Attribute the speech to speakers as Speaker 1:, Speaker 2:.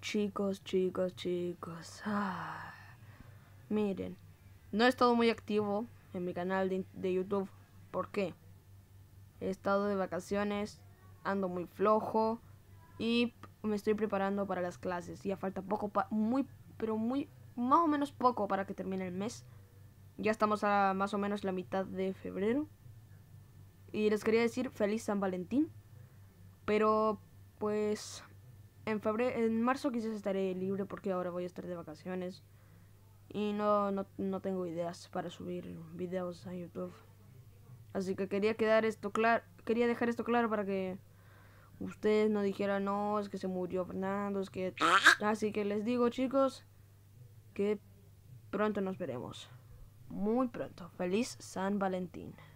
Speaker 1: chicos, chicos, chicos. Ah. Miren, no he estado muy activo en mi canal de, YouTube. ¿Por qué? He estado de vacaciones, ando muy flojo y me estoy preparando para las clases. Ya falta poco, muy, pero muy, más o menos poco para que termine el mes. Ya estamos a más o menos la mitad de febrero. Y les quería decir feliz San Valentín. Pero, pues, en, en marzo quizás estaré libre porque ahora voy a estar de vacaciones. Y no, no, tengo ideas para subir videos a YouTube. Así que quería quedar esto claro, quería dejar esto claro para que ustedes no dijeran, no, es que se murió Fernando, es que... ¿Ah? Así que les digo, chicos, que pronto nos veremos. Muy pronto. Feliz San Valentín.